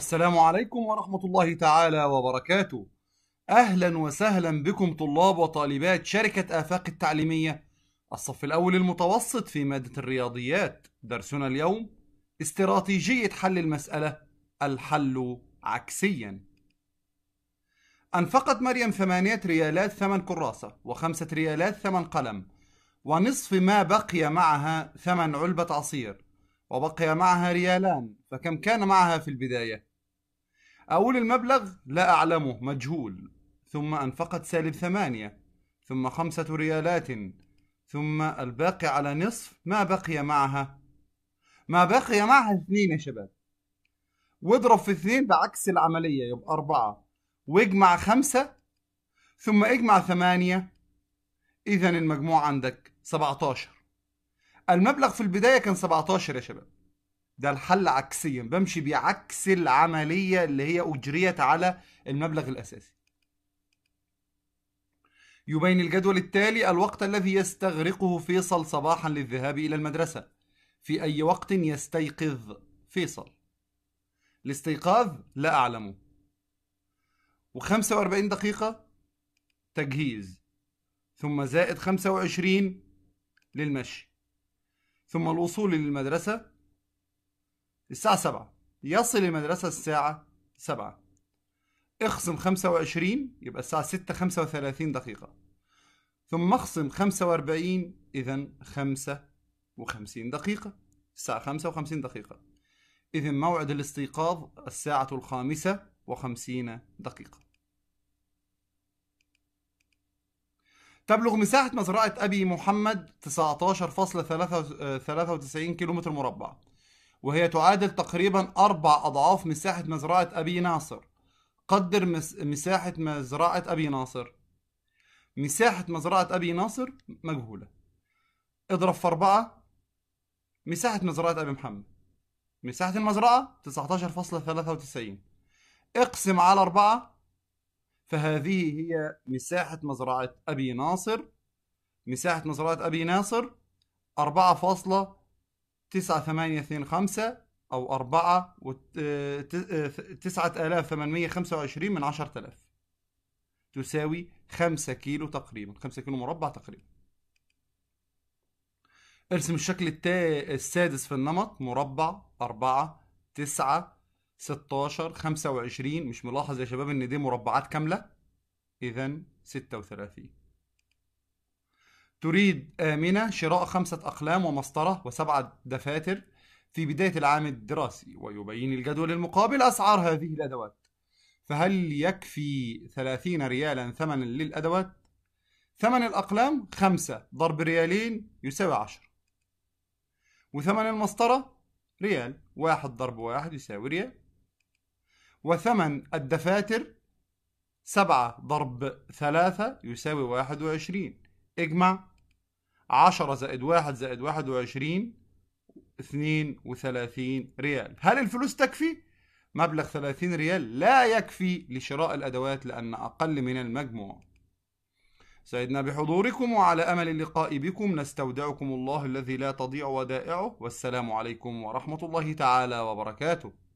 السلام عليكم ورحمة الله تعالى وبركاته أهلا وسهلا بكم طلاب وطالبات شركة آفاق التعليمية الصف الأول المتوسط في مادة الرياضيات درسنا اليوم استراتيجية حل المسألة الحل عكسيا أنفقت مريم ثمانية ريالات ثمن كراسة وخمسة ريالات ثمن قلم ونصف ما بقي معها ثمن علبة عصير وبقي معها ريالان فكم كان معها في البداية؟ أقول المبلغ لا أعلمه مجهول ثم أنفقت سالب ثمانية ثم خمسة ريالات ثم الباقي على نصف ما بقي معها ما بقي معها اثنين يا شباب واضرب في اثنين بعكس العملية يبقى أربعة واجمع خمسة ثم اجمع ثمانية إذا المجموع عندك 17 المبلغ في البداية كان 17 يا شباب ده الحل عكسيا بمشي بعكس العملية اللي هي أجريت على المبلغ الأساسي يبين الجدول التالي الوقت الذي يستغرقه فيصل صباحا للذهاب إلى المدرسة في أي وقت يستيقظ فيصل الاستيقاظ لا أعلمه و45 دقيقة تجهيز ثم زائد 25 للمشي ثم الوصول للمدرسة الساعة سبعة يصل المدرسة الساعة سبعة اخصم خمسة وعشرين يبقى الساعة ستة خمسة وثلاثين دقيقة ثم اخصم خمسة واربعين إذا خمسة وخمسين دقيقة الساعة خمسة وخمسين دقيقة إذا موعد الاستيقاظ الساعة الخامسة وخمسين دقيقة تبلغ مساحة مزرعة أبي محمد 19.93 كيلومتر مربع وهي تعادل تقريبا أربع أضعاف مساحة مزرعة أبي ناصر قدر مساحة مزرعة أبي ناصر مساحة مزرعة أبي ناصر مجهولة اضرب في أربعة مساحة مزرعة أبي محمد مساحة المزرعة 19.93 اقسم على أربعة فهذه هي مساحة مزرعة أبي ناصر مساحة مزرعة أبي ناصر تسعة ثمانية اثنين خمسة أو أربعة تسعة آلاف ثمانمية خمسة وعشرين من عشرة آلاف تساوي خمسة كيلو تقريبا خمسة كيلو مربع تقريبا ارسم الشكل التا... السادس في النمط مربع أربعة تسعة ستاشر خمسة وعشرين مش ملاحظ يا شباب ان دي مربعات كامله اذا وثلاثين تريد آمنة شراء خمسة أقلام ومسطرة وسبعة دفاتر في بداية العام الدراسي ويبين الجدول المقابل أسعار هذه الأدوات فهل يكفي ثلاثين ريالا ثمنا للأدوات؟ ثمن الأقلام خمسة ضرب ريالين يساوي عشر وثمن المسطرة ريال واحد ضرب واحد يساوي ريال وثمن الدفاتر سبعة ضرب ثلاثة يساوي واحد وعشرين اجمع 10 زائد 1 زائد 21 32 ريال هل الفلوس تكفي؟ مبلغ 30 ريال لا يكفي لشراء الأدوات لأن أقل من المجموع سيدنا بحضوركم وعلى أمل اللقاء بكم نستودعكم الله الذي لا تضيع ودائعه والسلام عليكم ورحمة الله تعالى وبركاته